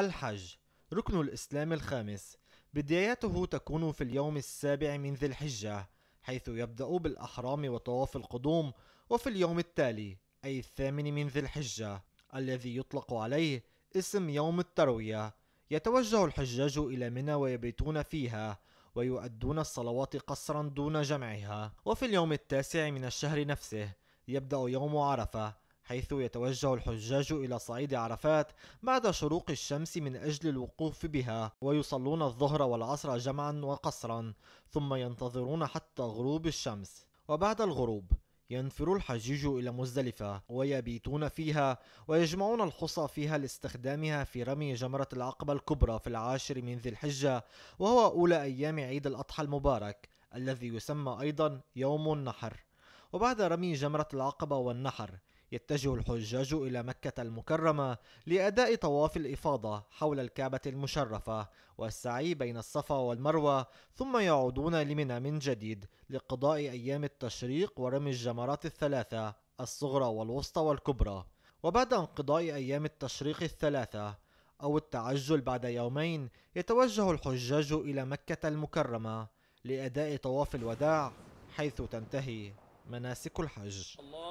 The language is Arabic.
الحج ركن الإسلام الخامس بدايته تكون في اليوم السابع من ذي الحجة حيث يبدأ بالأحرام وطواف القدوم وفي اليوم التالي أي الثامن من ذي الحجة الذي يطلق عليه اسم يوم التروية يتوجه الحجاج إلى منى ويبيتون فيها ويؤدون الصلوات قصرا دون جمعها وفي اليوم التاسع من الشهر نفسه يبدأ يوم عرفة حيث يتوجه الحجاج إلى صعيد عرفات بعد شروق الشمس من أجل الوقوف بها ويصلون الظهر والعصر جمعا وقصرا ثم ينتظرون حتى غروب الشمس وبعد الغروب ينفر الحجيج إلى مزدلفة ويبيتون فيها ويجمعون الحصى فيها لاستخدامها في رمي جمرة العقبة الكبرى في العاشر من ذي الحجة وهو أولى أيام عيد الأضحى المبارك الذي يسمى أيضا يوم النحر وبعد رمي جمرة العقبة والنحر يتجه الحجاج إلى مكة المكرمة لأداء طواف الإفاضة حول الكعبة المشرفة والسعي بين الصفا والمروة ثم يعودون لمنى من جديد لقضاء أيام التشريق ورمي الجمرات الثلاثة الصغرى والوسطى والكبرى وبعد انقضاء أيام التشريق الثلاثة أو التعجل بعد يومين يتوجه الحجاج إلى مكة المكرمة لأداء طواف الوداع حيث تنتهي مناسك الحج الله